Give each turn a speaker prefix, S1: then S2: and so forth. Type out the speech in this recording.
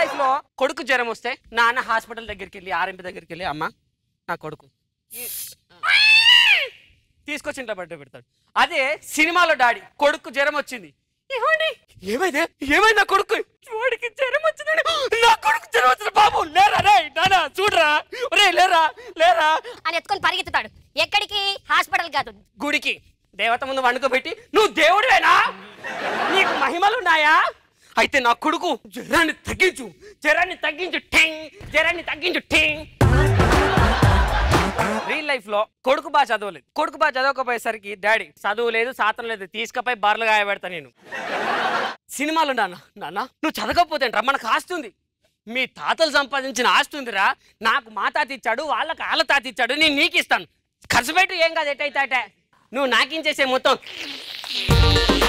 S1: life కొడుకు జ్వరం వస్తే నాన్న హాస్పిటల్ దగ్గరికి వెళ్ళి ఆర్ఎంపీ దగ్గరికి వెళ్ళి అమ్మ నా కొడుకు తీసుకొచ్చి ఇంట్లో బట్ట పెడతాడు అదే సినిమాలో డాడీ కొడుకు జ్వరం వచ్చింది ఏమండి ఏమైంది నా కొడుకు వాడికి జ్వరం వచ్చిందండి నా కొడుకు జ్వరం వచ్చింది బాబు లేరా రే నానా చూడరా ఒరే లేరా లేరా
S2: అని ఎత్తుకొని పరిగెత్తుతాడు ఎక్కడికి హాస్పిటల్ కాదు
S1: గుడికి దేవత ముందు వండుకోబెట్టి నువ్వు దేవుడివేనా నీకు మహిమలున్నాయా అయితే నా కొడుకు జ్వరాన్ని తగ్గించు జ్వరాన్ని తగ్గించు ఠెంగ్ జ్వరాన్ని తగ్గించు ఠెంగ్ రియల్ లైఫ్ లో కొడుకు బాగా చదవలేదు కొడుకు బాగా చదవకపోయేసరికి డాడీ చదువు లేదు సాతం లేదు తీసుకపోయి బార్లు గాయపెడతా నేను సినిమాలు నాన్న నాన్న నువ్వు చదవకపోతే మనకు ఆస్తుంది మీ తాతలు సంపాదించిన ఆస్తి ఉందిరా నాకు మా తాత ఇచ్చాడు వాళ్ళకి వాళ్ళ తాత ఇచ్చాడు నేను నీకు ఇస్తాను ఖర్చు పెట్టు ఏం కాదు ఎటైతే అటే నువ్వు నాకించేసే మొత్తం